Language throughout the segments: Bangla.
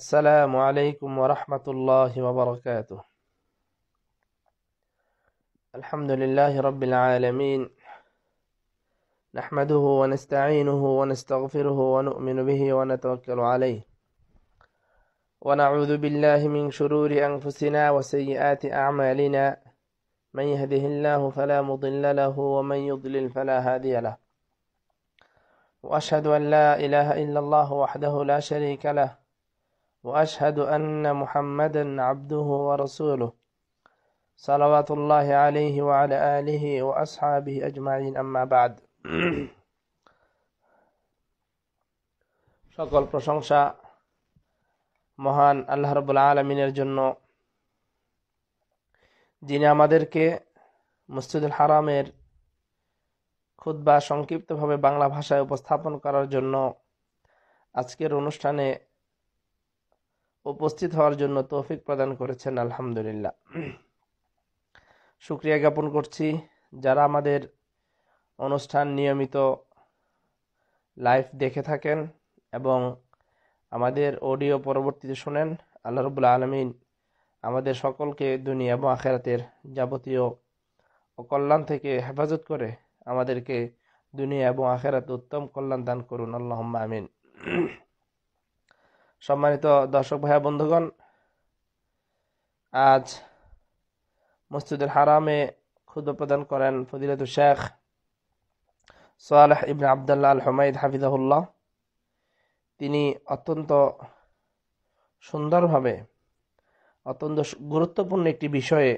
السلام عليكم ورحمة الله وبركاته الحمد لله رب العالمين نحمده ونستعينه ونستغفره ونؤمن به ونتوكل عليه ونعوذ بالله من شرور أنفسنا وسيئات أعمالنا من يهده الله فلا مضل له ومن يضلل فلا هادي له وأشهد أن لا إله إلا الله وحده لا شريك له وأشهد أن محمدا عبده ورسوله صلوات الله عليه وعلى آله وأصحابه أجمعين أما بعد সকল প্রশংসা মহান আল্লাহ রবুল আলমিনের জন্য যিনি আমাদেরকে মসজিদুল হারামের বা সংক্ষিপ্তভাবে বাংলা ভাষায় উপস্থাপন করার জন্য আজকের অনুষ্ঠানে উপস্থিত হওয়ার জন্য তৌফিক প্রদান করেছেন আলহামদুলিল্লাহ শুক্রিয়া জ্ঞাপন করছি যারা আমাদের অনুষ্ঠান নিয়মিত লাইভ দেখে থাকেন এবং আমাদের অডিও পরবর্তীতে শোনেন আল্লাহ রবুল্লা আলমিন আমাদের সকলকে দুনিয়া এবং আখেরাতের যাবতীয় কল্যাণ থেকে হেফাজত করে আমাদেরকে দুনিয়া এবং আখেরাতে উত্তম কল্যাণ দান করুন আল্লাহ আমিন সম্মানিত দর্শক ভাইয়া বন্ধুগণ আজ মসজিদুল হারামে ক্ষুদ প্রদান করেন ফদিলাতু শেখ সোয়ালাহ ইবন আবদাল্লাহ আল হমাইদ হাফিজাহুল্লাহ তিনি অত্যন্ত সুন্দরভাবে অত্যন্ত গুরুত্বপূর্ণ একটি বিষয়ে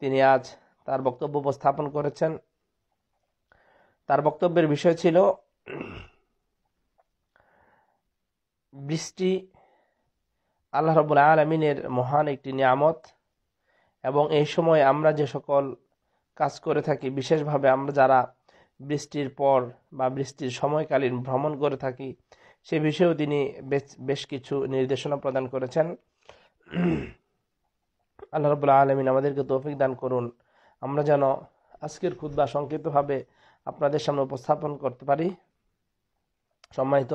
তিনি আজ তার বক্তব্য উপস্থাপন করেছেন তার বক্তব্যের বিষয় ছিল বৃষ্টি আল্লাহ রবুল আলমিনের মহান একটি নিয়ামত এবং এই সময় আমরা যে সকল কাজ করে থাকি বিশেষভাবে আমরা যারা বৃষ্টির পর বা বৃষ্টির সময়কালীন ভ্রমণ করে থাকি সে বিষয়েও তিনি বেশ কিছু নির্দেশনা প্রদান করেছেন আল্লাহ রবুল্লা আলমিন আমাদেরকে তৌফিক দান করুন আমরা যেন আজকের বা সংক্ষিপ্তভাবে আপনাদের সামনে উপস্থাপন করতে পারি সম্মানিত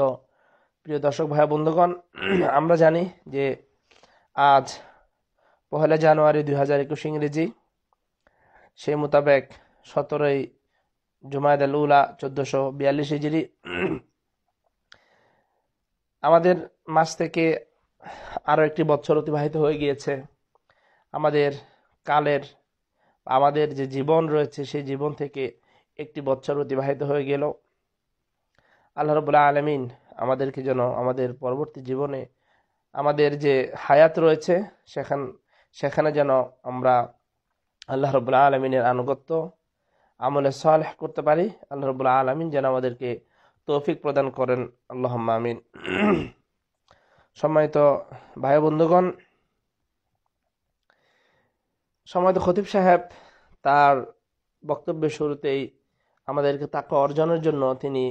প্রিয় দর্শক ভাই বন্ধুগণ আমরা জানি যে আজ পহেলা জানুয়ারি দুই হাজার একুশ ইংরেজি সেই মোতাবেক সতেরোই জুমায়দ আল উলা চোদ্দশো বিয়াল্লিশ ইজিরি আমাদের মাস থেকে আরও একটি বছর অতিবাহিত হয়ে গিয়েছে আমাদের কালের আমাদের যে জীবন রয়েছে সেই জীবন থেকে একটি বছর অতিবাহিত হয়ে গেল আল্লাহ রবুল্লা আলমিন আমাদেরকে যেন আমাদের পরবর্তী জীবনে আমাদের যে হায়াত রয়েছে সেখান সেখানে যেন আমরা আল্লাহ রবুল্লা আলমিনের আনুগত্য আমলে সালেহ করতে পারি আল্লাহ রবুল্লা আলমিন যেন আমাদেরকে তৌফিক প্রদান করেন আল্লাহ আমিন সম্মানিত ভাই বন্ধুগণ সম্মানিত খতিব সাহেব তার বক্তব্যের শুরুতেই আমাদেরকে তাকে অর্জনের জন্য তিনি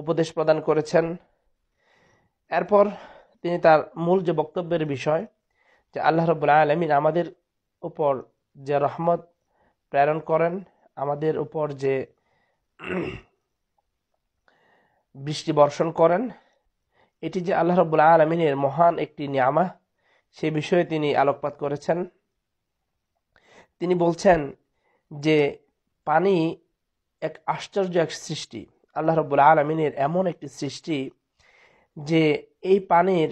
উপদেশ প্রদান করেছেন এরপর তিনি তার মূল যে বক্তব্যের বিষয় যে আল্লাহ রবুল্লা আলমিন আমাদের উপর যে রহমত প্রেরণ করেন আমাদের উপর যে বৃষ্টি বর্ষণ করেন এটি যে আল্লাহ রবুল্লা আলমিনের মহান একটি নিয়ামা সে বিষয়ে তিনি আলোকপাত করেছেন তিনি বলছেন যে পানি এক আশ্চর্য এক সৃষ্টি আল্লাহ রবুল্লা আলমিনের এমন একটি সৃষ্টি যে এই পানির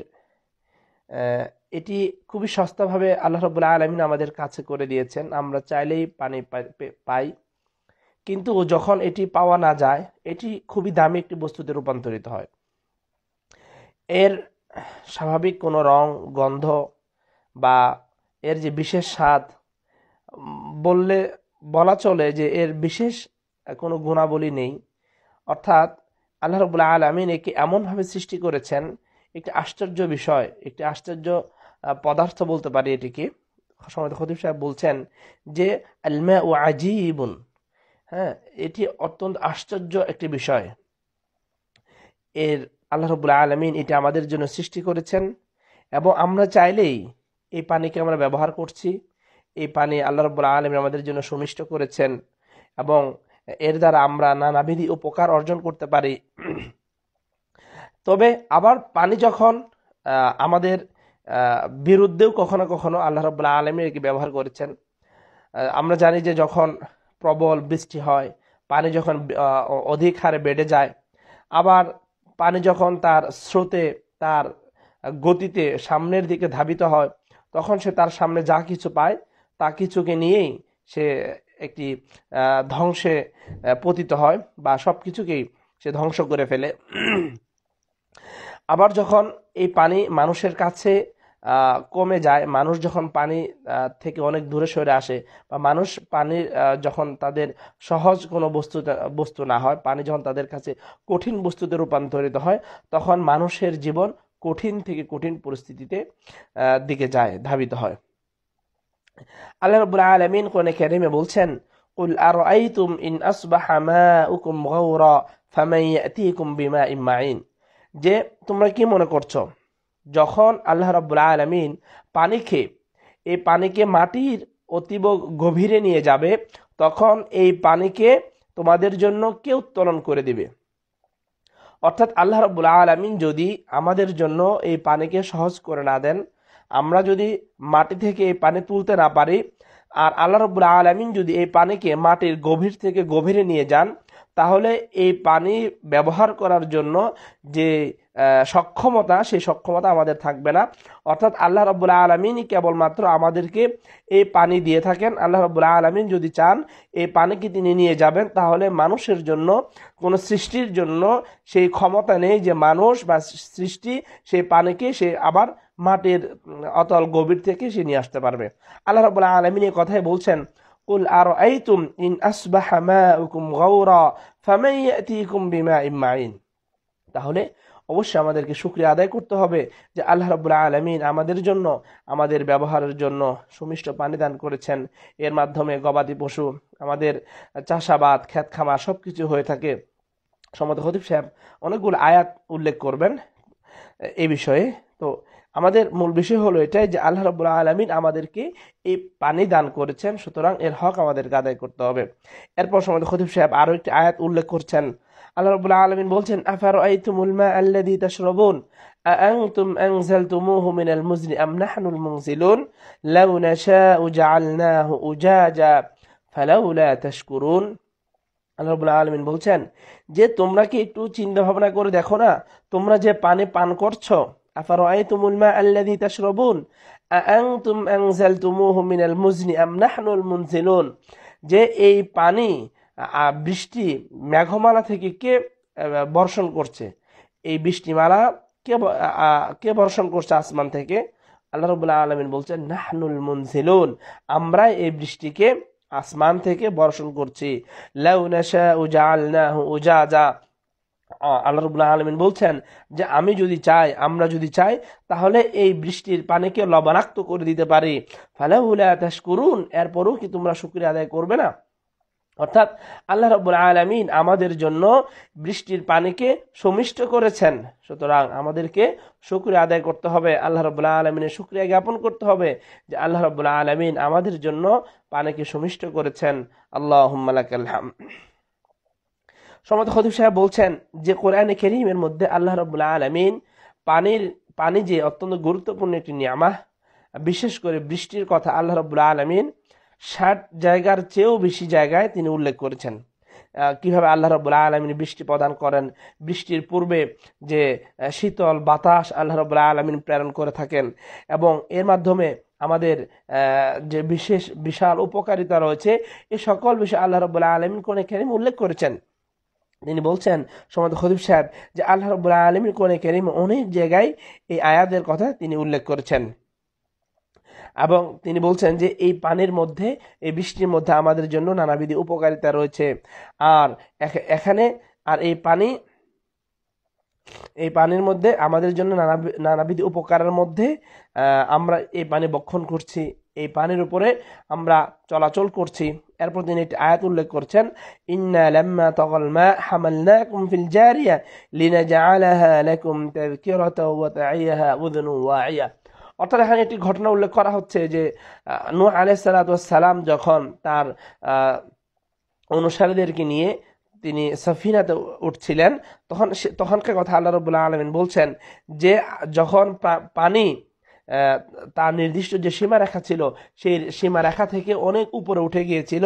এটি খুবই সস্তাভাবে আল্লাহ রবুল্লা আলমিন আমাদের কাছে করে দিয়েছেন আমরা চাইলেই পানি পাই কিন্তু যখন এটি পাওয়া না যায় এটি খুবই দামি একটি বস্তুতে রূপান্তরিত হয় এর স্বাভাবিক কোনো রং গন্ধ বা এর যে বিশেষ স্বাদ বললে বলা চলে যে এর বিশেষ কোনো গুণাবলী নেই অর্থাৎ আল্লাহ রবুল্লা আলমিন একে এমনভাবে সৃষ্টি করেছেন একটি আশ্চর্য বিষয় একটি আশ্চর্য পদার্থ বলতে পারি এটিকে সময় খতিব সাহেব বলছেন যে আলমা ও আজিবুন হ্যাঁ এটি অত্যন্ত আশ্চর্য একটি বিষয় এর আল্লাহ রবুল্লা আলমিন এটি আমাদের জন্য সৃষ্টি করেছেন এবং আমরা চাইলেই এই পানিকে আমরা ব্যবহার করছি এই পানি আল্লাহ রবুল্লা আলমিন আমাদের জন্য সুমিষ্ট করেছেন এবং এর দ্বারা আমরা নানাবিধি উপকার অর্জন করতে পারি তবে আবার পানি যখন আমাদের বিরুদ্ধেও কখনো কখনো আল্লাহ রব্লা আলমী একে ব্যবহার করেছেন আমরা জানি যে যখন প্রবল বৃষ্টি হয় পানি যখন অধিক হারে বেড়ে যায় আবার পানি যখন তার স্রোতে তার গতিতে সামনের দিকে ধাবিত হয় তখন সে তার সামনে যা কিছু পায় তা কিছুকে নিয়েই সে একটি ধ্বংসে পতিত হয় বা সব কিছুকেই সে ধ্বংস করে ফেলে আবার যখন এই পানি মানুষের কাছে কমে যায় মানুষ যখন পানি থেকে অনেক দূরে সরে আসে বা মানুষ পানির যখন তাদের সহজ কোনো বস্তু বস্তু না হয় পানি যখন তাদের কাছে কঠিন বস্তুতে রূপান্তরিত হয় তখন মানুষের জীবন কঠিন থেকে কঠিন পরিস্থিতিতে দিকে যায় ধাবিত হয় আল্লাহ রবুল আলমিন কোরআনে কারিমে বলছেন قل أرأيتم إن أصبح ماؤكم غورا فمن يأتيكم بماء معين যে তোমরা কি মনে করছো যখন আল্লাহ রব্বুল আলমিন খেয়ে এই পানিকে মাটির অতীব গভীরে নিয়ে যাবে তখন এই পানিকে তোমাদের জন্য কে উত্তোলন করে দিবে অর্থাৎ আল্লাহ রব্বুল আলমিন যদি আমাদের জন্য এই পানিকে সহজ করে না দেন আমরা যদি মাটি থেকে এই পানি তুলতে না পারি আর আল্লাহ রবুল আলমিন যদি এই পানিকে মাটির গভীর থেকে গভীরে নিয়ে যান তাহলে এই পানি ব্যবহার করার জন্য যে সক্ষমতা সেই সক্ষমতা আমাদের থাকবে না অর্থাৎ আল্লাহ রব্বুল্লা আলমিনই কেবলমাত্র আমাদেরকে এই পানি দিয়ে থাকেন আল্লাহ রব্বুল্লা আলমিন যদি চান এই পানিকে তিনি নিয়ে যাবেন তাহলে মানুষের জন্য কোনো সৃষ্টির জন্য সেই ক্ষমতা নেই যে মানুষ বা সৃষ্টি সেই পানিকে সে আবার মাটির অতল গভীর থেকে সে নিয়ে আসতে পারবে আল্লাহ রবুল্লাহ আলমিন কথাই বলছেন কুল আর এইতুম ইন আসবাহ তাহলে অবশ্যই আমাদেরকে শুক্রিয়া আদায় করতে হবে যে আল্লাহ রবুল্লা আলমিন আমাদের জন্য আমাদের ব্যবহারের জন্য সুমিষ্ট পানি দান করেছেন এর মাধ্যমে গবাদি পশু আমাদের চাষাবাদ খ্যাত খামা সব কিছু হয়ে থাকে সমত হতিফ সাহেব অনেকগুলো আয়াত উল্লেখ করবেন এ বিষয়ে তো আমাদের মূল বিষয় হলো এটাই যে আল্লাহ রবুল্লা আলমিন আমাদেরকে এই পানি দান করেছেন সুতরাং এর হক আমাদেরকে আদায় করতে হবে এরপর সময় খদিফ সাহেব আরও একটি আয়াত উল্লেখ করছেন আল্লাহ রবুল্লা আলমিন বলছেন আফার তুমুল মা শ্রবণ তুম আল্লাদি তাশরবুন أأنتم أنزلتموه من المزن أم نحن المنزلون لو نشاء جعلناه أجاجا فلولا تشكرون আল্লাহবুল আলমিন বলছেন যে তোমরা কি একটু চিন্তা ভাবনা করে দেখো না তোমরা যে পানি পান করছো أفرأيتم الماء الذي تشربون أأنتم أنزلتموه من المزن أم نحن المنزلون যে এই পানি বৃষ্টি মেঘমালা থেকে কে বর্ষণ করছে এই বৃষ্টিমালা কে কে বর্ষণ করছে আসমান থেকে আল্লাহ রবুল্লাহ আলমিন বলছেন নাহনুল মুনজিলুন আমরা এই বৃষ্টিকে আসমান থেকে বর্ষণ করছি লাউ নাশা উজা আল্লাহ উজা আল্লাহ রবুল্লাহ আলমিন বলছেন যে আমি যদি চাই আমরা যদি চাই তাহলে এই বৃষ্টির পানিকে লবণাক্ত করে দিতে পারি ফালে হুলে আতাস করুন এরপরও কি তোমরা শুক্রিয়া আদায় করবে না অর্থাৎ আল্লাহ রব্বুল আলমিন আমাদের জন্য বৃষ্টির পানিকে সমিষ্ট করেছেন সুতরাং আমাদেরকে শুক্রিয়া আদায় করতে হবে আল্লাহ রব্লা আলমিনের শুক্রিয়া জ্ঞাপন করতে হবে যে আল্লাহ রব্বুল্লাহ আলমিন আমাদের জন্য পানিকে সমিষ্ট করেছেন আল্লাহ আল্লাহ সমত খতিব সাহেব বলছেন যে কোরআনে কেরিমের মধ্যে আল্লাহ রবুল্লা আলমিন পানির পানি যে অত্যন্ত গুরুত্বপূর্ণ একটি নিয়ামা বিশেষ করে বৃষ্টির কথা আল্লাহ রবুল্লা আলমিন ষাট জায়গার চেয়েও বেশি জায়গায় তিনি উল্লেখ করেছেন কিভাবে আল্লাহ রবুল্লা আলমিন বৃষ্টি প্রদান করেন বৃষ্টির পূর্বে যে শীতল বাতাস আল্লাহ রবুল্লা আলমিন প্রেরণ করে থাকেন এবং এর মাধ্যমে আমাদের যে বিশেষ বিশাল উপকারিতা রয়েছে এ সকল বিষয়ে আল্লাহ রবুল্লা আলমিন কোন খেরিম উল্লেখ করেছেন তিনি বলছেন সমাজ খদিব সাহেব যে আল্লাহ রবুল্লা আলমীর কোরআনে কেরিম অনেক জায়গায় এই আয়াদের কথা তিনি উল্লেখ করেছেন এবং তিনি বলছেন যে এই পানির মধ্যে এই বৃষ্টির মধ্যে আমাদের জন্য নানাবিধি উপকারিতা রয়েছে আর এখানে আর এই পানি এই পানির মধ্যে আমাদের জন্য নানা নানাবিধ উপকারের মধ্যে আমরা এই পানি বক্ষণ করছি এই পানির উপরে আমরা চলাচল করছি এরপর তিনি একটি আয়াত উল্লেখ করছেন ইন্না লাম্মা তাগাল মা হামালনাকুম ফিল জারিয়া লিনাজআলাহা লাকুম তাযকিরাতাও ওয়া তা'ইয়াহা উযুনুন ওয়া'ইয়া অর্থাৎ এখানে একটি ঘটনা উল্লেখ করা হচ্ছে যে নূহ আলাইহিস সালাম যখন তার অনুসারীদেরকে নিয়ে তিনি সাফিনাতে উঠছিলেন তখন তখনকার কথা আল্লাহ রবুল্লাহ আলমিন বলছেন যে যখন পানি তার নির্দিষ্ট যে সীমারেখা ছিল সেই সীমারেখা থেকে অনেক উপরে উঠে গিয়েছিল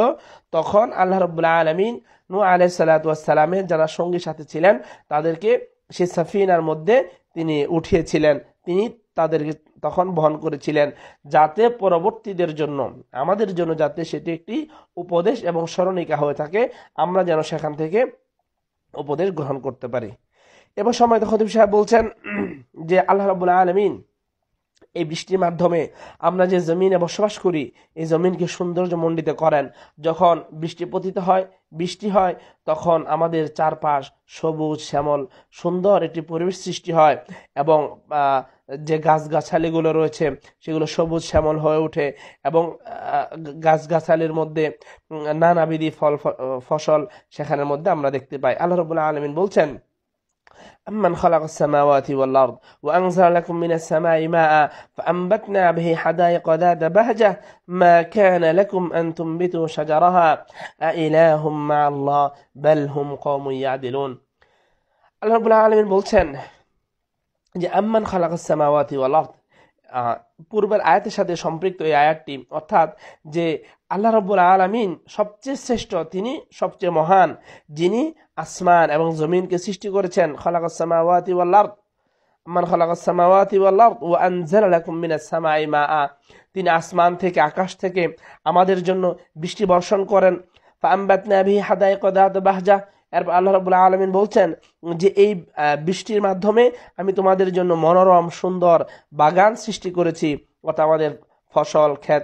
তখন আল্লাহ রবুল্লা আলমিন নু আলাই সালাতামের যারা সঙ্গী সাথে ছিলেন তাদেরকে সে সাফিনার মধ্যে তিনি উঠিয়েছিলেন তিনি তাদেরকে তখন বহন করেছিলেন যাতে পরবর্তীদের জন্য আমাদের জন্য যাতে সেটি একটি উপদেশ এবং স্মরণিকা হয়ে থাকে আমরা যেন সেখান থেকে উপদেশ গ্রহণ করতে পারি এবার সময় খতিব সাহেব বলছেন যে আল্লাহ রবুল্লা আলমিন এই বৃষ্টির মাধ্যমে আমরা যে জমিনে বসবাস করি এই জমিনকে সৌন্দর্যমণ্ডিত করেন যখন বৃষ্টি পতিত হয় বৃষ্টি হয় তখন আমাদের চারপাশ সবুজ শ্যামল সুন্দর একটি পরিবেশ সৃষ্টি হয় এবং যে গাছগাছালিগুলো রয়েছে সেগুলো সবুজ শ্যামল হয়ে ওঠে এবং গাছগাছালির মধ্যে নানাবিধি ফল ফসল সেখানের মধ্যে আমরা দেখতে পাই আল্লাহ রবুল্লাহ আলমিন বলছেন أمن خلق السماوات والأرض وأنزل لكم من السماء ماء فأنبتنا به حدائق ذات بهجة ما كان لكم أن تنبتوا شجرها أإله مع الله بل هم قوم يعدلون الرب العالمين আলমিন বলছেন خلق আম্মান والأرض সামাওয়াতি آه، পূর্বের আয়াতের সাথে সম্পৃক্ত এই আয়াতটি অর্থাৎ যে আল্লাহ রব্বুল আলমিন সবচেয়ে শ্রেষ্ঠ তিনি সবচেয়ে মহান যিনি আসমান এবং জমিনকে সৃষ্টি করেছেন মান ও তিনি আসমান থেকে আকাশ থেকে আমাদের জন্য বৃষ্টি বর্ষণ করেন বাহজা এরপর আল্লাহ রবুল্লা আলমিন বলছেন যে এই বৃষ্টির মাধ্যমে আমি তোমাদের জন্য মনোরম সুন্দর বাগান সৃষ্টি করেছি অর্থাৎ আমাদের ফসল ক্ষেত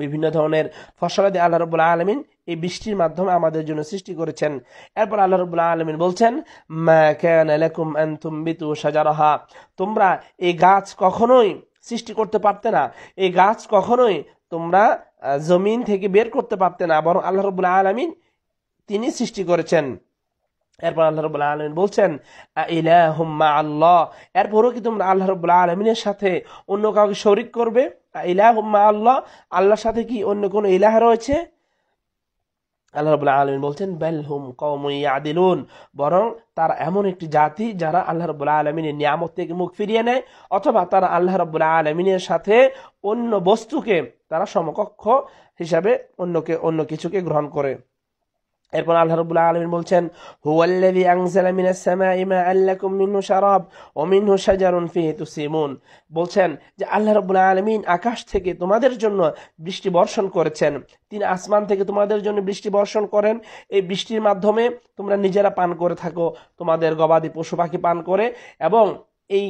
বিভিন্ন ধরনের ফসলাদি আল্লাহ রবুল্লাহ আলমিন এই বৃষ্টির মাধ্যমে আমাদের জন্য সৃষ্টি করেছেন এরপর আল্লাহ রবুল্লাহ আলমিন বলছেন সাজারহা তোমরা এই গাছ কখনোই সৃষ্টি করতে পারতে না এই গাছ কখনোই তোমরা জমিন থেকে বের করতে পারতে না বরং আল্লাহ রবুল্লাহ আলমিন তিনি সৃষ্টি করেছেন এরপর আল্লাহ রবুল্লা আলমিন বলছেন ইলাহুম্মা আল্লাহ এরপরও কি তোমরা আল্লাহ রবুল্লা আলমিনের সাথে অন্য কাউকে শরিক করবে ইলাহুম্মা আল্লাহ আল্লাহর সাথে কি অন্য কোনো ইলাহ রয়েছে আল্লাহ রবুল্লা আলমিন বলছেন বেলহুম কৌমই আদিলুন বরং তারা এমন একটি জাতি যারা আল্লাহ রবুল্লা আলমিনের নিয়ামত থেকে মুখ ফিরিয়ে নেয় অথবা তারা আল্লাহ রবুল্লা আলমিনের সাথে অন্য বস্তুকে তারা সমকক্ষ হিসাবে অন্যকে অন্য কিছুকে গ্রহণ করে এরপর আল্লাহ রবুল্লা আলমিন বলছেন হুয়াল্লাযী আনজালা ইমা আল্লাহ মাআন লাকুম মিনহু শারাব ওয়া মিনহু শাজারুন বলছেন যে আল্লাহ রবুল্লা আলমিন আকাশ থেকে তোমাদের জন্য বৃষ্টি বর্ষণ করেছেন তিনি আসমান থেকে তোমাদের জন্য বৃষ্টি বর্ষণ করেন এই বৃষ্টির মাধ্যমে তোমরা নিজেরা পান করে থাকো তোমাদের গবাদি পশু পাখি পান করে এবং এই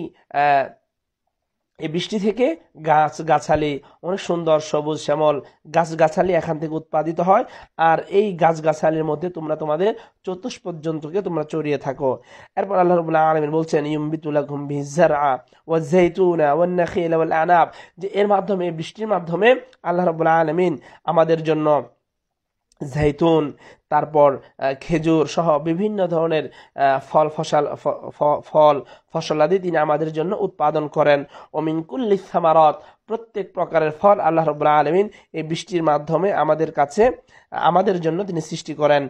এই বৃষ্টি থেকে গাছ গাছালি অনেক সুন্দর সবুজ শ্যামল গাছ গাছালি এখান থেকে উৎপাদিত হয় আর এই গাছ গাছালির মধ্যে তোমরা তোমাদের চতুষ পর্যন্তকে তোমরা চড়িয়ে থাকো এরপর আল্লাহ রবুল্লাহ আলমিন বলছেন ঘুম ভিজারা ও জৈতুনা ও নাখিল আনাব যে এর মাধ্যমে বৃষ্টির মাধ্যমে আল্লাহ রবুল্লাহ আলমিন আমাদের জন্য জৈতুন তারপর খেজুর সহ বিভিন্ন ধরনের ফল ফসল ফল ফসলাদি তিনি আমাদের জন্য উৎপাদন করেন কুল্লি সামারত প্রত্যেক প্রকারের ফল আল্লাহ রব্লা আলমিন এই বৃষ্টির মাধ্যমে আমাদের কাছে আমাদের জন্য তিনি সৃষ্টি করেন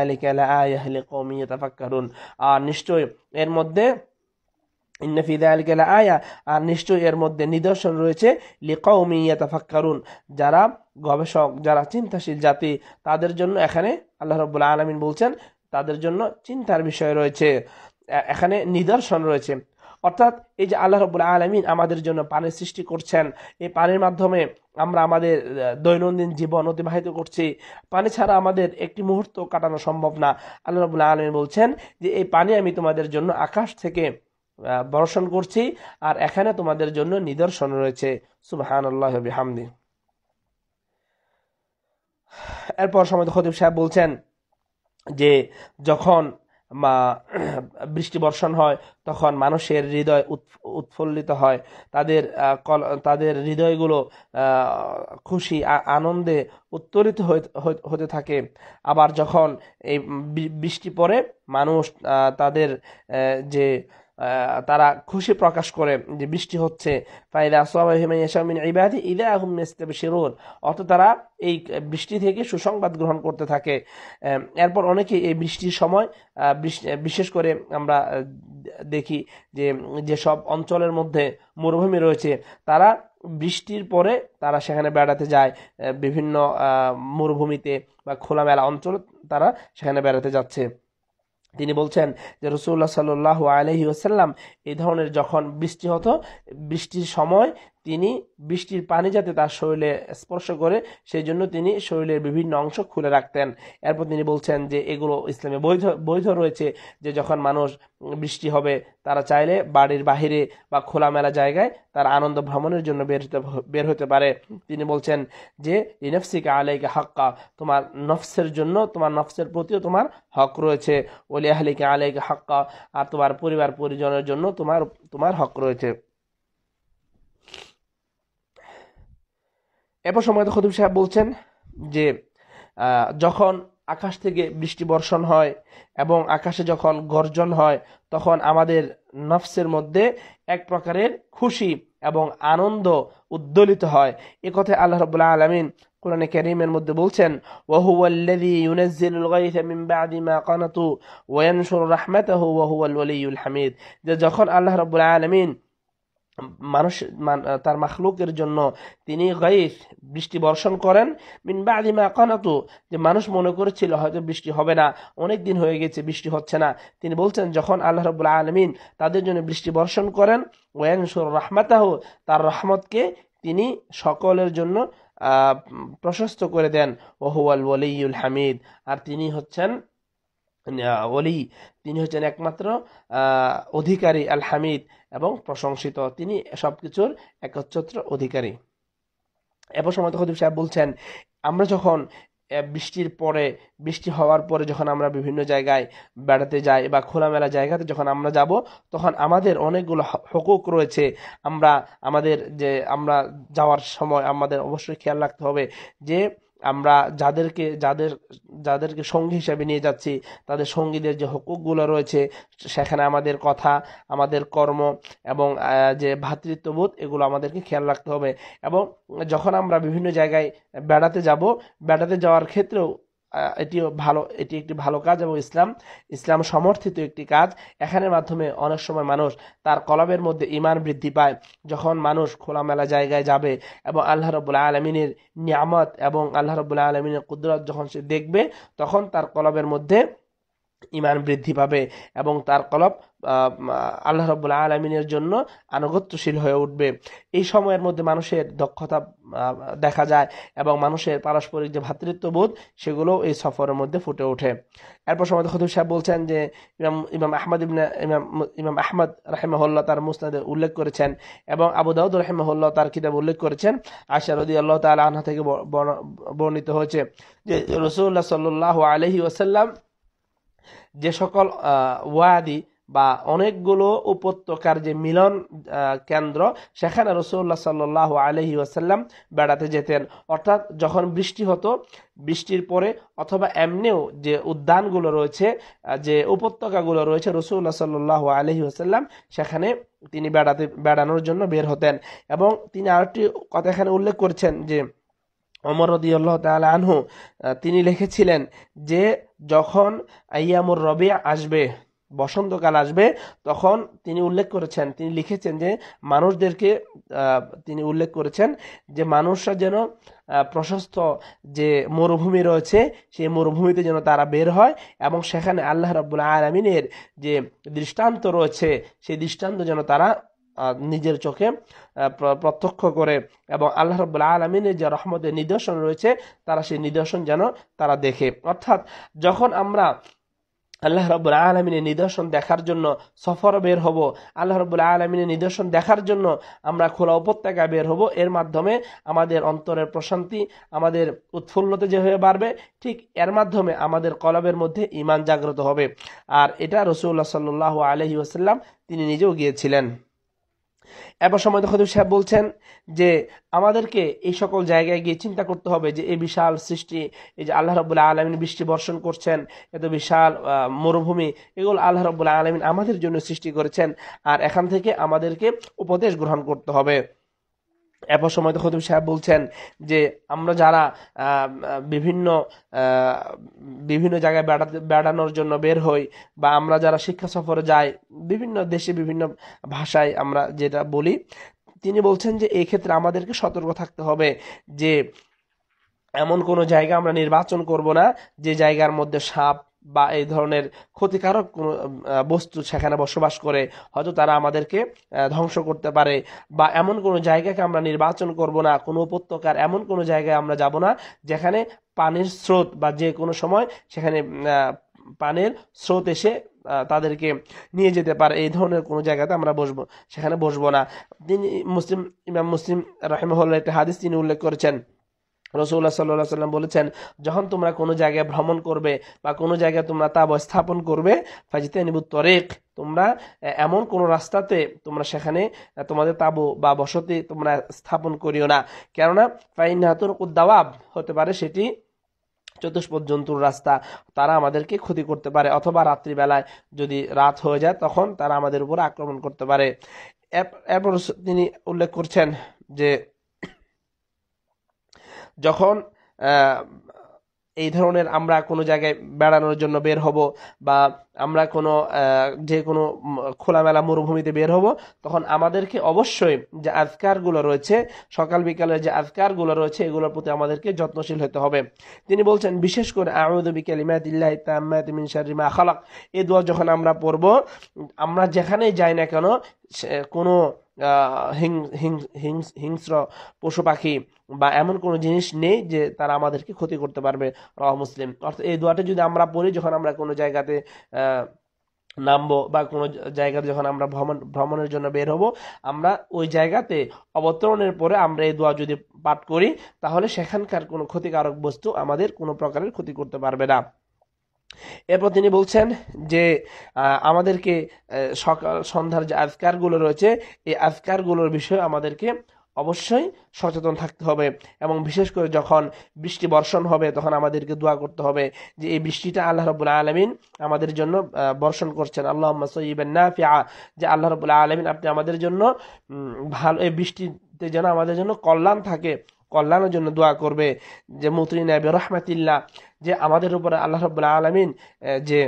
আলী কালা আহলে কমিয়ে তাফাক্কারুন আর নিশ্চয় এর মধ্যে ইন্নফিদা আল গেলা আয়া আর নিশ্চয়ই এর মধ্যে নিদর্শন রয়েছে লিকাউমি ইয়াতাফাক্কারুন যারা গবেষক যারা চিন্তাশীল জাতি তাদের জন্য এখানে আল্লাহ রব্বুল আলমিন বলছেন তাদের জন্য চিন্তার বিষয় রয়েছে এখানে নিদর্শন রয়েছে অর্থাৎ এই যে আল্লাহ রবুল আলমিন আমাদের জন্য পানির সৃষ্টি করছেন এই পানির মাধ্যমে আমরা আমাদের দৈনন্দিন জীবন অতিবাহিত করছি পানি ছাড়া আমাদের একটি মুহূর্ত কাটানো সম্ভব না আল্লাহ রবুল আলমিন বলছেন যে এই পানি আমি তোমাদের জন্য আকাশ থেকে বর্ষণ করছি আর এখানে তোমাদের জন্য নিদর্শন রয়েছে সুবহান আল্লাহ হামদি এরপর সময় খতিব সাহেব বলছেন যে যখন বৃষ্টি বর্ষণ হয় তখন মানুষের হৃদয় উৎফুল্লিত হয় তাদের তাদের হৃদয়গুলো খুশি আনন্দে উত্তোলিত হতে থাকে আবার যখন এই বৃষ্টি পড়ে মানুষ তাদের যে তারা খুশি প্রকাশ করে যে বৃষ্টি হচ্ছে অত তারা এই বৃষ্টি থেকে সুসংবাদ গ্রহণ করতে থাকে এরপর অনেকে এই বৃষ্টির সময় বিশেষ করে আমরা দেখি যে যেসব অঞ্চলের মধ্যে মরুভূমি রয়েছে তারা বৃষ্টির পরে তারা সেখানে বেড়াতে যায় বিভিন্ন মরুভূমিতে বা খোলামেলা অঞ্চল তারা সেখানে বেড়াতে যাচ্ছে তিনি বলছেন যে রসুল্লাহ সাল্লাহ আলহি আসাল্লাম এই ধরনের যখন বৃষ্টি হতো বৃষ্টির সময় তিনি বৃষ্টির পানি যাতে তার শরীরে স্পর্শ করে সেই জন্য তিনি শরীরের বিভিন্ন অংশ খুলে রাখতেন এরপর তিনি বলছেন যে এগুলো ইসলামে বৈধ বৈধ রয়েছে যে যখন মানুষ বৃষ্টি হবে তারা চাইলে বাড়ির বাহিরে বা খোলামেলা জায়গায় তার আনন্দ ভ্রমণের জন্য বের হতে বের হতে পারে তিনি বলছেন যে ইনফসিকা আলাইকে হাক্কা তোমার নফসের জন্য তোমার নফসের প্রতিও তোমার হক রয়েছে ওলি আহলিকে আলাইকে হাক্কা আর তোমার পরিবার পরিজনের জন্য তোমার তোমার হক রয়েছে এরপর সময় তো খতিব সাহেব বলছেন যে যখন আকাশ থেকে বৃষ্টি বর্ষণ হয় এবং আকাশে যখন গর্জন হয় তখন আমাদের নফসের মধ্যে এক প্রকারের খুশি এবং আনন্দ উদ্দোলিত হয় এ কথা আল্লাহ রবুল্লাহ আলমিন কোরআনে ক্যারিমের মধ্যে বলছেন وهو الذي ينزل الغيث যে যখন আল্লাহ রাব্বুল আলমিন মানুষ তার মাখলুকের জন্য তিনি গাইফ বৃষ্টি বর্ষণ করেন মিনবা আদিমা কানাতু যে মানুষ মনে করেছিল হয়তো বৃষ্টি হবে না অনেক দিন হয়ে গেছে বৃষ্টি হচ্ছে না তিনি বলছেন যখন আল্লাহ রবুল্লা আলমিন তাদের জন্য বৃষ্টি বর্ষণ করেন সুর রহমাতাহ তার রহমতকে তিনি সকলের জন্য প্রশস্ত করে দেন ওহুয়াল ওয়ালিউল হামিদ আর তিনি হচ্ছেন অলি তিনি হচ্ছেন একমাত্র অধিকারী আল হামিদ এবং প্রশংসিত তিনি সব কিছুর একচ্ছত্র অধিকারী এবং সময় তখন সাহেব বলছেন আমরা যখন বৃষ্টির পরে বৃষ্টি হওয়ার পরে যখন আমরা বিভিন্ন জায়গায় বেড়াতে যাই বা খোলামেলা জায়গাতে যখন আমরা যাব তখন আমাদের অনেকগুলো হকুক রয়েছে আমরা আমাদের যে আমরা যাওয়ার সময় আমাদের অবশ্যই খেয়াল রাখতে হবে যে আমরা যাদেরকে যাদের যাদেরকে সঙ্গী হিসাবে নিয়ে যাচ্ছি তাদের সঙ্গীদের যে হকুকগুলো রয়েছে সেখানে আমাদের কথা আমাদের কর্ম এবং যে ভ্রাতৃত্ববোধ এগুলো আমাদেরকে খেয়াল রাখতে হবে এবং যখন আমরা বিভিন্ন জায়গায় বেড়াতে যাব বেড়াতে যাওয়ার ক্ষেত্রেও এটি ভালো এটি একটি ভালো কাজ এবং ইসলাম ইসলাম সমর্থিত একটি কাজ এখানের মাধ্যমে অনেক সময় মানুষ তার কলবের মধ্যে ইমান বৃদ্ধি পায় যখন মানুষ খোলামেলা জায়গায় যাবে এবং আল্লাহ রবুল্লা আলমিনের নিয়ামত এবং আল্লাহ রবুল্লা আলমিনের কুদরত যখন সে দেখবে তখন তার কলবের মধ্যে ইমান বৃদ্ধি পাবে এবং তার কলব আল্লাহ রব্বুল আলমিনের জন্য আনুগত্যশীল হয়ে উঠবে এই সময়ের মধ্যে মানুষের দক্ষতা দেখা যায় এবং মানুষের পারস্পরিক যে ভ্রাতৃত্ববোধ সেগুলো এই সফরের মধ্যে ফুটে ওঠে এরপর সময় খতুব সাহেব বলছেন যে ইমাম ইমাম আহমদ ইবনা ইমাম ইমাম আহমদ রাহেমহল্লা তার মুসনাদে উল্লেখ করেছেন এবং আবু দাউদ রাহেমহল্লা তার কিতাব উল্লেখ করেছেন আশা রদি আল্লাহ তাল আনহা থেকে বর্ণিত হয়েছে যে রসুল্লাহ সাল্লাহ আলহি ওসাল্লাম যে সকল ওয়াদি বা অনেকগুলো উপত্যকার যে মিলন কেন্দ্র সেখানে রসুল্লাহ সাল আলহি আসাল্লাম বেড়াতে যেতেন অর্থাৎ যখন বৃষ্টি হতো বৃষ্টির পরে অথবা এমনিও যে উদ্যানগুলো রয়েছে যে উপত্যকাগুলো রয়েছে রসুল্লাহ সাল্লাহ আলহি আসাল্লাম সেখানে তিনি বেড়াতে বেড়ানোর জন্য বের হতেন এবং তিনি আরেকটি কথা এখানে উল্লেখ করছেন যে অমর রদিয়াল্লাহ তাল আনহু তিনি লিখেছিলেন যে যখন আইয়ামুর রবি আসবে বসন্তকাল আসবে তখন তিনি উল্লেখ করেছেন তিনি লিখেছেন যে মানুষদেরকে তিনি উল্লেখ করেছেন যে মানুষরা যেন প্রশস্ত যে মরুভূমি রয়েছে সেই মরুভূমিতে যেন তারা বের হয় এবং সেখানে আল্লাহ রব্বুল আলমিনের যে দৃষ্টান্ত রয়েছে সেই দৃষ্টান্ত যেন তারা নিজের চোখে প্রত্যক্ষ করে এবং আল্লাহ রব্লা আলমিনের যে রহমতের নিদর্শন রয়েছে তারা সেই নিদর্শন যেন তারা দেখে অর্থাৎ যখন আমরা আল্লাহ রব্বুল আলমিনের নিদর্শন দেখার জন্য সফর বের হব আল্লাহ রব্বুল আলমিনের নিদর্শন দেখার জন্য আমরা খোলা উপত্যকা বের হব এর মাধ্যমে আমাদের অন্তরের প্রশান্তি আমাদের উৎফুল্লতে যে হয়ে বাড়বে ঠিক এর মাধ্যমে আমাদের কলবের মধ্যে ইমান জাগ্রত হবে আর এটা রসুল্লাহ সাল্লু আলহি ওসাল্লাম তিনি নিজেও গিয়েছিলেন এবার সময় দেখো সাহেব বলছেন যে আমাদেরকে এই সকল জায়গায় গিয়ে চিন্তা করতে হবে যে এই বিশাল সৃষ্টি এই যে আল্লাহ রবুল্লাহ আলমিন বৃষ্টি বর্ষণ করছেন এত বিশাল মরুভূমি এগুলো আল্লাহ রবুল্লাহ আলমিন আমাদের জন্য সৃষ্টি করেছেন আর এখান থেকে আমাদেরকে উপদেশ গ্রহণ করতে হবে এরপর সময় তো খতিব সাহেব বলছেন যে আমরা যারা বিভিন্ন বিভিন্ন জায়গায় বেড়াতে বেড়ানোর জন্য বের হই বা আমরা যারা শিক্ষা সফরে যাই বিভিন্ন দেশে বিভিন্ন ভাষায় আমরা যেটা বলি তিনি বলছেন যে এই ক্ষেত্রে আমাদেরকে সতর্ক থাকতে হবে যে এমন কোনো জায়গা আমরা নির্বাচন করব না যে জায়গার মধ্যে সাপ বা এই ধরনের ক্ষতিকারক কোনো বস্তু সেখানে বসবাস করে হয়তো তারা আমাদেরকে ধ্বংস করতে পারে বা এমন কোনো জায়গাকে আমরা নির্বাচন করব না কোনো উপত্যকার এমন কোনো জায়গায় আমরা যাব না যেখানে পানির স্রোত বা যে কোনো সময় সেখানে পানির স্রোত এসে তাদেরকে নিয়ে যেতে পারে এই ধরনের কোনো জায়গাতে আমরা বসবো সেখানে বসবো না তিনি মুসলিম ইমাম মুসলিম রাহেমহল্লা একটা হাদিস তিনি উল্লেখ করেছেন রসুল্লাহ সাল্লাহ সাল্লাম বলেছেন যখন তোমরা কোনো জায়গায় ভ্রমণ করবে বা কোনো জায়গায় তোমরা তাব স্থাপন করবে ফাজিতে নিবু তরেক তোমরা এমন কোনো রাস্তাতে তোমরা সেখানে তোমাদের তাবু বা বসতি তোমরা স্থাপন করিও না কেননা ফাইন হাতুর উদ্দাব হতে পারে সেটি চতুষ্পদ জন্তুর রাস্তা তারা আমাদেরকে ক্ষতি করতে পারে অথবা রাত্রিবেলায় যদি রাত হয়ে যায় তখন তারা আমাদের উপর আক্রমণ করতে পারে এরপর তিনি উল্লেখ করছেন যে যখন এই ধরনের আমরা কোনো জায়গায় বেড়ানোর জন্য বের হব বা আমরা কোনো যে কোনো খোলামেলা মরুভূমিতে বের হব তখন আমাদেরকে অবশ্যই যে আজকারগুলো রয়েছে সকাল বিকালের যে আজকারগুলো রয়েছে এগুলোর প্রতি আমাদেরকে যত্নশীল হতে হবে তিনি বলছেন বিশেষ করে আউদবি কালিমাতিল্লাহ মিন শারিমা খালাক এ দোয়া যখন আমরা পড়ব আমরা যেখানেই যাই না কেন কোনো হিংস্র পশু পাখি বা এমন কোনো জিনিস নেই যে তারা আমাদেরকে ক্ষতি করতে পারবে রহ মুসলিম অর্থাৎ এই দোয়াটা যদি আমরা পড়ি যখন আমরা কোনো জায়গাতে নামবো বা কোনো জায়গাতে যখন আমরা ভ্রমণ ভ্রমণের জন্য বের হব আমরা ওই জায়গাতে অবতরণের পরে আমরা এই দোয়া যদি পাঠ করি তাহলে সেখানকার কোনো ক্ষতিকারক বস্তু আমাদের কোনো প্রকারের ক্ষতি করতে পারবে না এরপর তিনি বলছেন যে আমাদেরকে সকাল সন্ধ্যার যে আজকারগুলো রয়েছে এই আজকারগুলোর বিষয়ে আমাদেরকে অবশ্যই সচেতন থাকতে হবে এবং বিশেষ করে যখন বৃষ্টি বর্ষণ হবে তখন আমাদেরকে দোয়া করতে হবে যে এই বৃষ্টিটা আল্লাহ রবুল্লা আলমিন আমাদের জন্য বর্ষণ করছেন আল্লাহ সঈবেন্না ফিয়া যে আল্লাহ রবুল্লা আলমিন আপনি আমাদের জন্য ভালো এই বৃষ্টিতে যেন আমাদের জন্য কল্যাণ থাকে কল্যাণের জন্য দোয়া করবে যে মতরি নাবি রহমাতিল্লাহ যে আমাদের উপরে আল্লাহ রব্বুল্লা আলমিন যে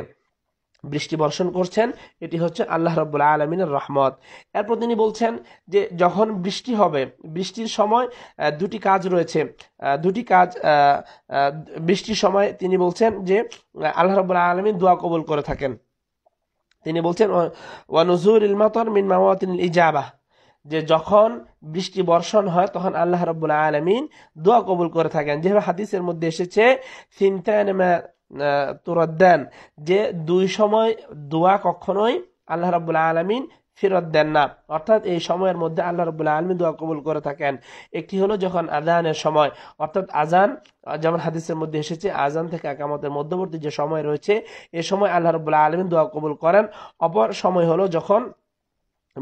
বৃষ্টি বর্ষণ করছেন এটি হচ্ছে আল্লাহ রব্বুল আলমিনের রহমত এরপর তিনি বলছেন যে যখন বৃষ্টি হবে বৃষ্টির সময় দুটি কাজ রয়েছে দুটি কাজ বৃষ্টির সময় তিনি বলছেন যে আল্লাহ রব্বুল আলমিন দোয়া কবুল করে থাকেন তিনি বলছেন ওয়ানুজুর ইলমাতর মিন মামাতিন ইজাবাহ যে যখন বৃষ্টি বর্ষণ হয় তখন আল্লাহ রব্বুল আলমিন দোয়া কবুল করে থাকেন যেভাবে হাদিসের মধ্যে এসেছে তুরদ তুরদ্দান যে দুই সময় দোয়া কখনোই আল্লাহ রব্বুল আলমিন ফেরত দেন না অর্থাৎ এই সময়ের মধ্যে আল্লাহ রবুল্লা আলমী দোয়া কবুল করে থাকেন একটি হলো যখন আজানের সময় অর্থাৎ আজান যেমন হাদিসের মধ্যে এসেছে আজান থেকে একামতের মধ্যবর্তী যে সময় রয়েছে এ সময় আল্লাহ রবুল্লা আলমী দোয়া কবুল করেন অপর সময় হলো যখন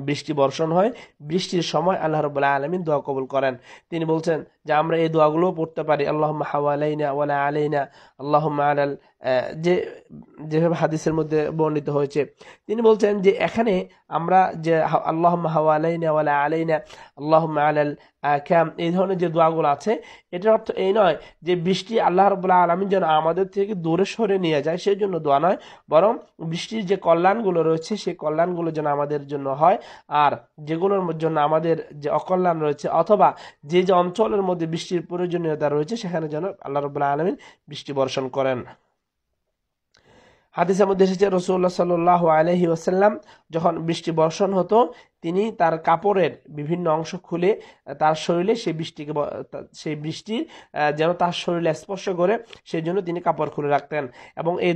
বৃষ্টি বর্ষণ হয় বৃষ্টির সময় আল্লাহ রবুল্লাহ আলমিন দোয়া কবুল করেন তিনি বলছেন যে আমরা এই দোয়াগুলোও পড়তে পারি আল্লাহ হাওয়া আলাইনা ওয়ালা আলাইনা আল্লাহ আলাল যে যেভাবে হাদিসের মধ্যে বর্ণিত হয়েছে তিনি বলছেন যে এখানে আমরা যে আল্লাহ হাওয়া আলাইনা ওয়ালা আলাইনা আল্লাহ আলাল ক্যাম এই ধরনের যে দোয়াগুলো আছে এটার অর্থ এই নয় যে বৃষ্টি আল্লাহ রবুল্লাহ আলমী যেন আমাদের থেকে দূরে সরে নিয়ে যায় সেই জন্য দোয়া নয় বরং বৃষ্টির যে কল্যাণগুলো রয়েছে সেই কল্যাণগুলো যেন আমাদের জন্য হয় আর যেগুলোর জন্য আমাদের যে অকল্যাণ রয়েছে অথবা যে যে অঞ্চলের মধ্যে বৃষ্টির প্রয়োজনীয়তা রয়েছে সেখানে যেন আল্লাহ রবুল্লাহ আলমিন বৃষ্টি বর্ষণ করেন হাদিসের মধ্যে এসেছে রসুল্লাহ সাল্লাহ আলহি ওসাল্লাম যখন বৃষ্টি বর্ষণ হতো তিনি তার কাপড়ের বিভিন্ন অংশ খুলে তার শরীরে সেই বৃষ্টিকে সেই বৃষ্টির যেন তার শরীরে স্পর্শ করে সেই জন্য তিনি কাপড় খুলে রাখতেন এবং এই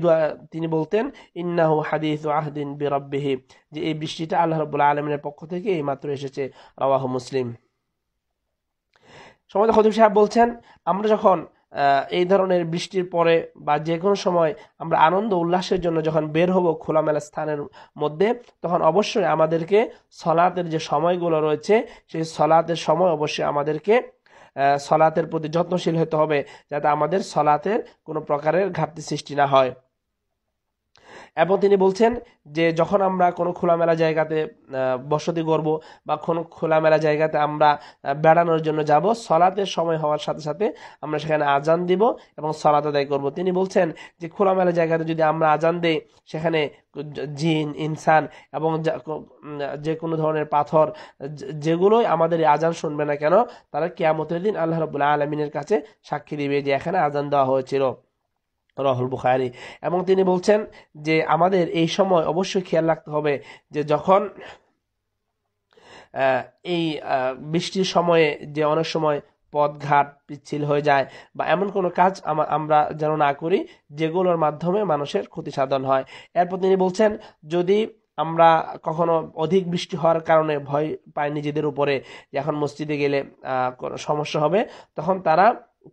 তিনি বলতেন ইন্নাহু হাদিস আহদিন বিরব্বিহি যে এই বৃষ্টিটা আল্লাহ রবুল্লাহ আলমিনের পক্ষ থেকে এই মাত্র এসেছে রওয়াহ মুসলিম সময় খতিব সাহেব বলছেন আমরা যখন এই ধরনের বৃষ্টির পরে বা যে কোনো সময় আমরা আনন্দ উল্লাসের জন্য যখন বের হব খোলামেলা স্থানের মধ্যে তখন অবশ্যই আমাদেরকে সলাতের যে সময়গুলো রয়েছে সেই সলাতের সময় অবশ্যই আমাদেরকে সলাতের প্রতি যত্নশীল হতে হবে যাতে আমাদের সলাতের কোনো প্রকারের ঘাটতি সৃষ্টি না হয় এবং তিনি বলছেন যে যখন আমরা কোনো খোলামেলা জায়গাতে বসতি করব বা কোনো খোলামেলা জায়গাতে আমরা বেড়ানোর জন্য যাব সলাতের সময় হওয়ার সাথে সাথে আমরা সেখানে আজান দিব এবং সলাত আদায় করব তিনি বলছেন যে খোলামেলা জায়গাতে যদি আমরা আজান দিই সেখানে জিন ইনসান এবং যে কোনো ধরনের পাথর যেগুলোই আমাদের এই আজান শুনবে না কেন তারা কেয়ামতের দিন আল্লাহ রবুল্লাহ আলমিনের কাছে সাক্ষী দিবে যে এখানে আজান দেওয়া হয়েছিল রহল বুখারি এবং তিনি বলছেন যে আমাদের এই সময় অবশ্যই খেয়াল রাখতে হবে যে যখন এই বৃষ্টির সময়ে যে অনেক সময় পথঘাট পিচ্ছিল হয়ে যায় বা এমন কোনো কাজ আমরা যেন না করি যেগুলোর মাধ্যমে মানুষের ক্ষতি সাধন হয় এরপর তিনি বলছেন যদি আমরা কখনো অধিক বৃষ্টি হওয়ার কারণে ভয় পাই নিজেদের উপরে এখন মসজিদে গেলে সমস্যা হবে তখন তারা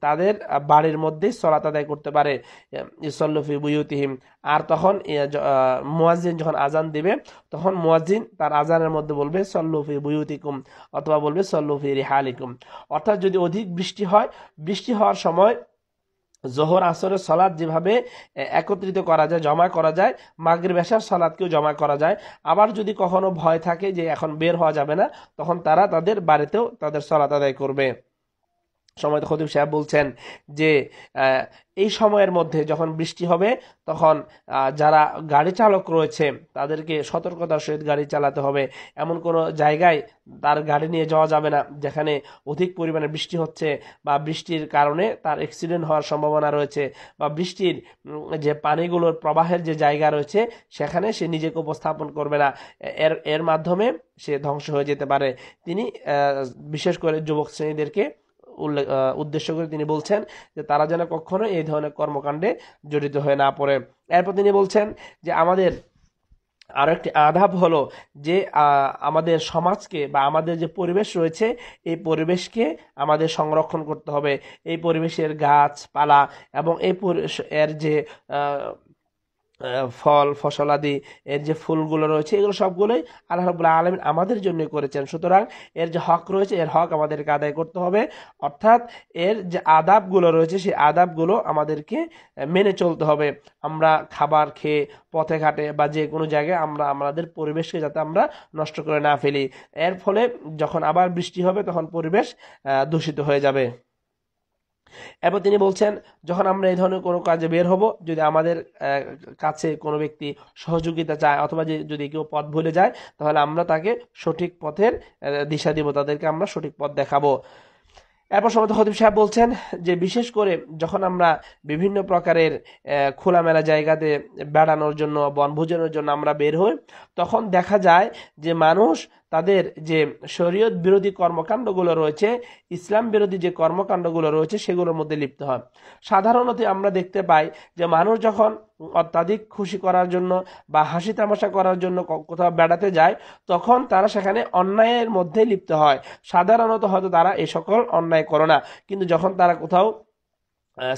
তাদের বাড়ির মধ্যেই সলাত আদায় করতে পারে ইসল্লফি বুয়ুতিহিম আর তখন মুয়াজ্জিন যখন আজান দিবে তখন মুয়াজ্জিন তার আজানের মধ্যে বলবে সল্লুফি বুয়ুতিকুম অথবা বলবে সল্লুফি রিহালিকুম অর্থাৎ যদি অধিক বৃষ্টি হয় বৃষ্টি হওয়ার সময় জোহর আসরের সলাদ যেভাবে একত্রিত করা যায় জমা করা যায় মাগের বেশার সলাদকেও জমা করা যায় আবার যদি কখনো ভয় থাকে যে এখন বের হওয়া যাবে না তখন তারা তাদের বাড়িতেও তাদের সলাদ আদায় করবে সময় খদিম সাহেব বলছেন যে এই সময়ের মধ্যে যখন বৃষ্টি হবে তখন যারা গাড়ি চালক রয়েছে তাদেরকে সতর্কতার সহিত গাড়ি চালাতে হবে এমন কোনো জায়গায় তার গাড়ি নিয়ে যাওয়া যাবে না যেখানে অধিক পরিমাণে বৃষ্টি হচ্ছে বা বৃষ্টির কারণে তার অ্যাক্সিডেন্ট হওয়ার সম্ভাবনা রয়েছে বা বৃষ্টির যে পানিগুলোর প্রবাহের যে জায়গা রয়েছে সেখানে সে নিজেকে উপস্থাপন করবে না এর এর মাধ্যমে সে ধ্বংস হয়ে যেতে পারে তিনি বিশেষ করে যুবক শ্রেণীদেরকে উল্লেখ উদ্দেশ্য করে তিনি বলছেন যে তারা যেন কখনো এই ধরনের কর্মকাণ্ডে জড়িত হয়ে না পড়ে এরপর তিনি বলছেন যে আমাদের আরও একটি আধাব হলো যে আমাদের সমাজকে বা আমাদের যে পরিবেশ রয়েছে এই পরিবেশকে আমাদের সংরক্ষণ করতে হবে এই পরিবেশের গাছপালা এবং এই এর যে ফল ফসল আদি এর যে ফুলগুলো রয়েছে এগুলো সবগুলোই আল্লাহ রবুল্লাহ আলমিন আমাদের জন্যই করেছেন সুতরাং এর যে হক রয়েছে এর হক আমাদেরকে আদায় করতে হবে অর্থাৎ এর যে আদাবগুলো রয়েছে সেই আদাবগুলো আমাদেরকে মেনে চলতে হবে আমরা খাবার খেয়ে পথে ঘাটে বা যে কোনো জায়গায় আমরা আমাদের পরিবেশকে যাতে আমরা নষ্ট করে না ফেলি এর ফলে যখন আবার বৃষ্টি হবে তখন পরিবেশ দূষিত হয়ে যাবে এবার তিনি বলছেন যখন আমরা এই ধরনের কোনো কাজে বের হব যদি আমাদের কাছে কোনো ব্যক্তি সহযোগিতা চায় অথবা যে যদি কেউ পথ ভুলে যায় তাহলে আমরা তাকে সঠিক পথের দিশা দিব তাদেরকে আমরা সঠিক পথ দেখাবো এরপর সমত হতিম সাহেব বলছেন যে বিশেষ করে যখন আমরা বিভিন্ন প্রকারের খোলামেলা জায়গাতে বেড়ানোর জন্য বনভোজনের জন্য আমরা বের হই তখন দেখা যায় যে মানুষ তাদের যে শরীয়ত বিরোধী কর্মকাণ্ডগুলো রয়েছে ইসলাম বিরোধী যে কর্মকাণ্ডগুলো রয়েছে সেগুলোর মধ্যে লিপ্ত হয় সাধারণত আমরা দেখতে পাই যে মানুষ যখন অত্যাধিক খুশি করার জন্য বা হাসি তামাশা করার জন্য কোথাও বেড়াতে যায় তখন তারা সেখানে অন্যায়ের মধ্যে লিপ্ত হয় সাধারণত হয়তো তারা এ সকল অন্যায় করে না কিন্তু যখন তারা কোথাও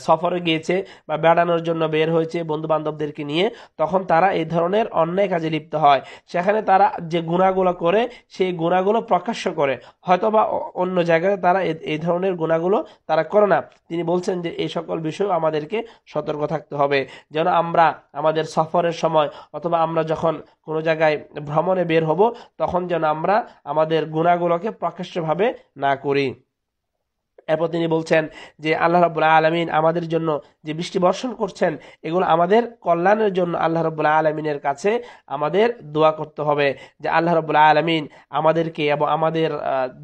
সফরে গিয়েছে বা বেড়ানোর জন্য বের হয়েছে বন্ধু বান্ধবদেরকে নিয়ে তখন তারা এই ধরনের অন্যায় কাজে লিপ্ত হয় সেখানে তারা যে গুণাগুলো করে সেই গুণাগুলো প্রকাশ্য করে হয়তো বা অন্য জায়গায় তারা এই ধরনের গুণাগুলো তারা করে না তিনি বলছেন যে এই সকল বিষয়ে আমাদেরকে সতর্ক থাকতে হবে যেন আমরা আমাদের সফরের সময় অথবা আমরা যখন কোনো জায়গায় ভ্রমণে বের হব তখন যেন আমরা আমাদের গুণাগুলোকে প্রকাশ্যভাবে না করি এরপর তিনি বলছেন যে আল্লাহ রবুল্লাহ আলমিন আমাদের জন্য যে বৃষ্টি বর্ষণ করছেন এগুলো আমাদের কল্যাণের জন্য আল্লাহ রবুল্লাহ আলমিনের কাছে আমাদের দোয়া করতে হবে যে আল্লাহ রবুল্লাহ আলমিন আমাদেরকে এবং আমাদের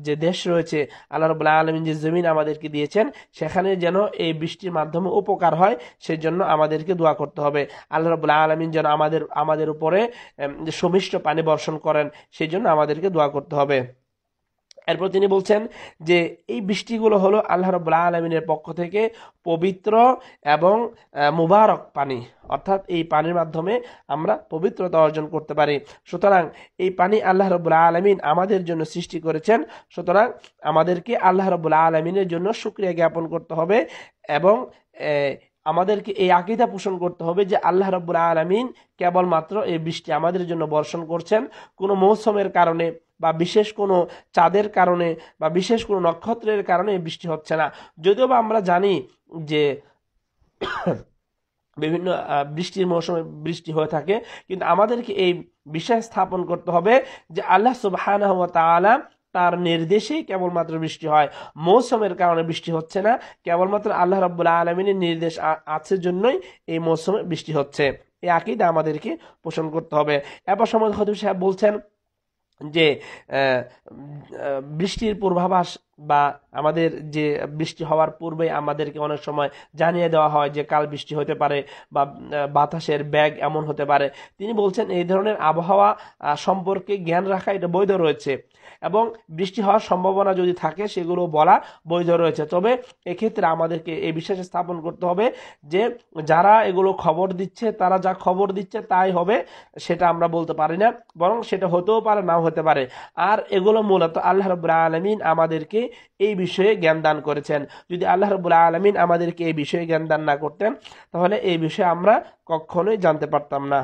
যে দেশ রয়েছে আল্লাহ রবুল্লাহ আলমিন যে জমিন আমাদেরকে দিয়েছেন সেখানে যেন এই বৃষ্টির মাধ্যমে উপকার হয় সেজন্য আমাদেরকে দোয়া করতে হবে আল্লাহ রবুল্লাহ আলমিন যেন আমাদের আমাদের উপরে সুমিষ্ট পানি বর্ষণ করেন সেই জন্য আমাদেরকে দোয়া করতে হবে এরপর তিনি বলছেন যে এই বৃষ্টিগুলো হলো আল্লাহ রবুল্লা আলমিনের পক্ষ থেকে পবিত্র এবং মুবারক পানি অর্থাৎ এই পানির মাধ্যমে আমরা পবিত্রতা অর্জন করতে পারি সুতরাং এই পানি আল্লাহ রবুল্লা আলমিন আমাদের জন্য সৃষ্টি করেছেন সুতরাং আমাদেরকে আল্লাহ রবুল্লা আলমিনের জন্য সুক্রিয়া জ্ঞাপন করতে হবে এবং আমাদেরকে এই আকিদা পোষণ করতে হবে যে আল্লাহ রব্বুল আলমিন কেবলমাত্র এই বৃষ্টি আমাদের জন্য বর্ষণ করছেন কোনো মৌসুমের কারণে বা বিশেষ কোনো চাঁদের কারণে বা বিশেষ কোনো নক্ষত্রের কারণে বৃষ্টি হচ্ছে না যদিও বা আমরা জানি যে বিভিন্ন বৃষ্টির মৌসুমে বৃষ্টি হয়ে থাকে কিন্তু আমাদেরকে এই বিশ্বাস স্থাপন করতে হবে যে আল্লাহ সুবাহানা তালা তার নির্দেশেই কেবলমাত্র বৃষ্টি হয় মৌসুমের কারণে বৃষ্টি হচ্ছে না কেবলমাত্র আল্লাহ রব্বুল্লাহ আলমিনের নির্দেশ আছে জন্যই এই মৌসুমে বৃষ্টি হচ্ছে এই আকিদা আমাদেরকে পোষণ করতে হবে এরপর সময় হতে সাহেব বলছেন যে বৃষ্টির পূর্বাভাস বা আমাদের যে বৃষ্টি হওয়ার পূর্বে আমাদেরকে অনেক সময় জানিয়ে দেওয়া হয় যে কাল বৃষ্টি হতে পারে বা বাতাসের ব্যাগ এমন হতে পারে তিনি বলছেন এই ধরনের আবহাওয়া সম্পর্কে জ্ঞান রাখা এটা বৈধ রয়েছে এবং বৃষ্টি হওয়ার সম্ভাবনা যদি থাকে সেগুলো বলা বৈধ রয়েছে তবে এক্ষেত্রে আমাদেরকে এই বিশ্বাস স্থাপন করতে হবে যে যারা এগুলো খবর দিচ্ছে তারা যা খবর দিচ্ছে তাই হবে সেটা আমরা বলতে পারি না বরং সেটা হতেও পারে নাও হতে পারে আর এগুলো মূলত আল্লাহ রব্লা আলমিন আমাদেরকে এই বিষয়ে জ্ঞান দান করেছেন যদি আল্লাহ রবুল্লা আলমিন আমাদেরকে এই বিষয়ে জ্ঞান দান না করতেন তাহলে এই বিষয়ে আমরা কখনোই জানতে পারতাম না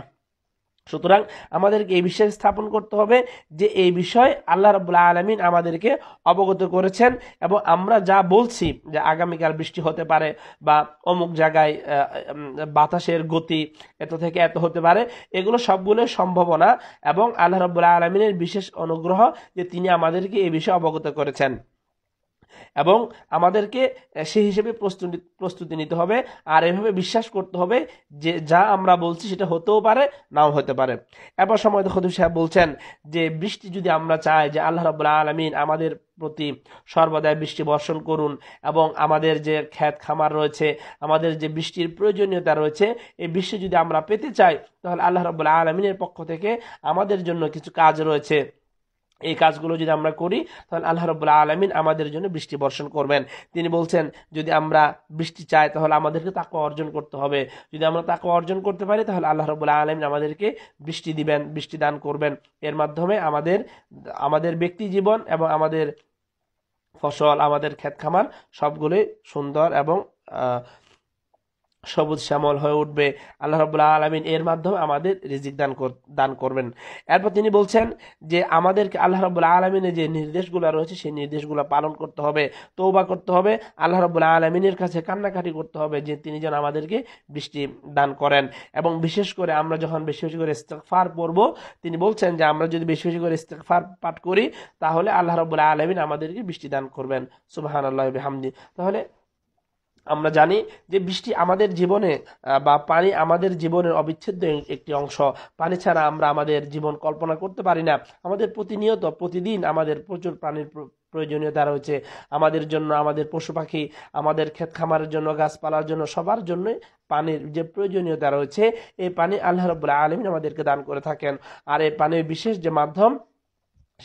সুতরাং আমাদেরকে এই বিষয়ে স্থাপন করতে হবে যে এই বিষয় আল্লাহ রবুল্লা আলমিন আমাদেরকে অবগত করেছেন এবং আমরা যা বলছি যে আগামীকাল বৃষ্টি হতে পারে বা অমুক জায়গায় বাতাসের গতি এত থেকে এত হতে পারে এগুলো সবগুলো সম্ভাবনা এবং আল্লাহ রবুল্লা আলমিনের বিশেষ অনুগ্রহ যে তিনি আমাদেরকে এই বিষয়ে অবগত করেছেন এবং আমাদেরকে সেই হিসেবে প্রস্তুতি প্রস্তুতি নিতে হবে আর এভাবে বিশ্বাস করতে হবে যে যা আমরা বলছি সেটা হতেও পারে নাও হতে পারে এবার সময় খদু সাহেব বলছেন যে বৃষ্টি যদি আমরা চাই যে আল্লাহ রবুল্লা আলমিন আমাদের প্রতি সর্বদাই বৃষ্টি বর্ষণ করুন এবং আমাদের যে খ্যাত খামার রয়েছে আমাদের যে বৃষ্টির প্রয়োজনীয়তা রয়েছে এই বৃষ্টি যদি আমরা পেতে চাই তাহলে আল্লাহ রবুল্লা আলমিনের পক্ষ থেকে আমাদের জন্য কিছু কাজ রয়েছে এই কাজগুলো যদি আমরা করি তাহলে আল্লাহ রবুল্লা আলমিন আমাদের জন্য বৃষ্টি বর্ষণ করবেন তিনি বলছেন যদি আমরা বৃষ্টি চাই তাহলে আমাদেরকে তাকে অর্জন করতে হবে যদি আমরা তাকে অর্জন করতে পারি তাহলে আল্লাহ রবুল্লা আলমিন আমাদেরকে বৃষ্টি দিবেন বৃষ্টি দান করবেন এর মাধ্যমে আমাদের আমাদের ব্যক্তি জীবন এবং আমাদের ফসল আমাদের খেত খামার সবগুলোই সুন্দর এবং সবুজ শ্যামল হয়ে উঠবে আল্লাহ রবুল্লাহ আলমিন এর মাধ্যমে আমাদের রিজিক দান দান করবেন এরপর তিনি বলছেন যে আমাদেরকে আল্লাহ রবুল্লাহ আলমিনের যে নির্দেশগুলো রয়েছে সেই নির্দেশগুলো পালন করতে হবে তৌবা করতে হবে আল্লাহ রবুল্লাহ আলমিনের কাছে কান্নাকাটি করতে হবে যে তিনি যেন আমাদেরকে বৃষ্টি দান করেন এবং বিশেষ করে আমরা যখন বেশি বেশি করে ইস্তেকফার পড়ব তিনি বলছেন যে আমরা যদি বেশি বেশি করে ইস্তেকফার পাঠ করি তাহলে আল্লাহ রবুল্লাহ আলমিন আমাদেরকে বৃষ্টি দান করবেন সুবাহান আল্লাহ হামদি তাহলে আমরা জানি যে বৃষ্টি আমাদের জীবনে বা পানি আমাদের জীবনের অবিচ্ছেদ্য একটি অংশ পানি ছাড়া আমরা আমাদের জীবন কল্পনা করতে পারি না আমাদের প্রতিনিয়ত প্রতিদিন আমাদের প্রচুর পানির প্রয়োজনীয়তা রয়েছে আমাদের জন্য আমাদের পশু পাখি আমাদের ক্ষেত খামারের জন্য গাছপালার জন্য সবার জন্য পানির যে প্রয়োজনীয়তা রয়েছে এই পানি আল্লাহ রবুল্লাহ আলমিন আমাদেরকে দান করে থাকেন আর এই পানির বিশেষ যে মাধ্যম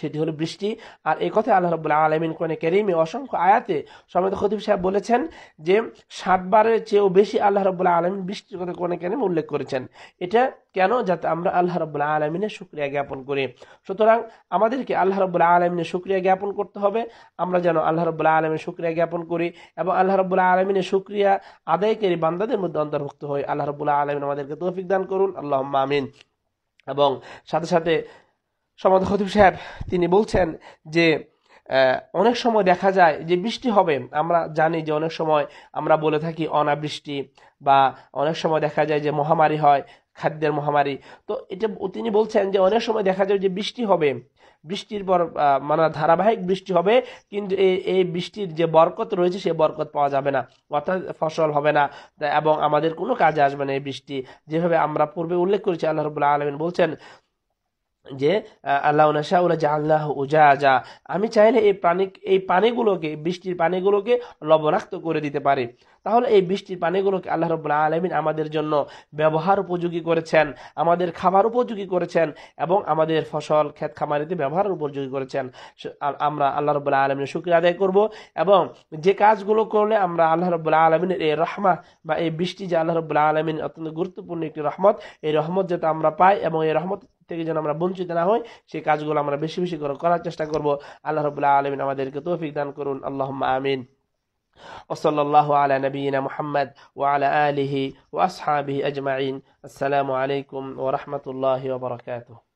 সেটি হলো বৃষ্টি আর এই কথা আল্লাহ রব্বুল আলমিন কোরআনে কেরিমে অসংখ্য আয়াতে সমেত খতিব সাহেব বলেছেন যে ষাটবারের চেয়েও বেশি আল্লাহ রব্বুল্লাহ আলমিন বৃষ্টির কথা কোরআনে কেরিমে উল্লেখ করেছেন এটা কেন যাতে আমরা আল্লাহ রব্বুল্লাহ আলমিনের সুক্রিয়া জ্ঞাপন করি সুতরাং আমাদেরকে আল্লাহ রব্বুল্লাহ আলমিনের সুক্রিয়া জ্ঞাপন করতে হবে আমরা যেন আল্লাহ রব্বুল্লাহ আলমিনের সুক্রিয়া জ্ঞাপন করি এবং আল্লাহ রব্বুল্লাহ আলমিনের সুক্রিয়া আদায়কারী বান্দাদের মধ্যে অন্তর্ভুক্ত হয় আল্লাহ রবুল্লাহ আলমিন আমাদেরকে তৌফিক দান করুন আল্লাহ আমিন এবং সাথে সাথে সমাদ খতিব সাহেব তিনি বলছেন যে অনেক সময় দেখা যায় যে বৃষ্টি হবে আমরা জানি যে অনেক সময় আমরা বলে থাকি অনাবৃষ্টি বা অনেক সময় দেখা যায় যে মহামারী হয় খাদ্যের মহামারী তো এটা তিনি বলছেন যে অনেক সময় দেখা যায় যে বৃষ্টি হবে বৃষ্টির পর মানে ধারাবাহিক বৃষ্টি হবে কিন্তু এই এই বৃষ্টির যে বরকত রয়েছে সে বরকত পাওয়া যাবে না অর্থাৎ ফসল হবে না এবং আমাদের কোনো কাজে আসবে না এই বৃষ্টি যেভাবে আমরা পূর্বে উল্লেখ করেছি আল্লাহ রবুল্লাহ আলমিন বলছেন যে আল্লাহ উল্লা জা আল্লাহ উজা যা আমি চাইলে এই প্রাণী এই পানিগুলোকে বৃষ্টির পানিগুলোকে লবণাক্ত করে দিতে পারি তাহলে এই বৃষ্টির পানিগুলোকে আল্লাহ রবুল্লা আলমিন আমাদের জন্য ব্যবহার উপযোগী করেছেন আমাদের খাবার উপযোগী করেছেন এবং আমাদের ফসল ক্ষেত খামারিতে ব্যবহার উপযোগী করেছেন আমরা আল্লাহ রবুল্লাহ আলমিনের শুক্রিয়া আদায় করব এবং যে কাজগুলো করলে আমরা আল্লাহ রবুল্লাহ আলমিনের এই রহমা বা এই বৃষ্টি যে আল্লাহ রবুল্লাহ আলমিন অত্যন্ত গুরুত্বপূর্ণ একটি রহমত এই রহমত যেটা আমরা পাই এবং এই রহমত থেকে যেন আমরা বঞ্চিত না হই সেই কাজগুলো আমরা বেশি বেশি করে করার চেষ্টা করব আল্লাহ রবুল্লাহ আলমিন আমাদেরকে তৌফিক দান করুন আল্লাহ আমিন وصلى الله على نبينا محمد وعلى آله وأصحابه أجمعين السلام عليكم ورحمة الله وبركاته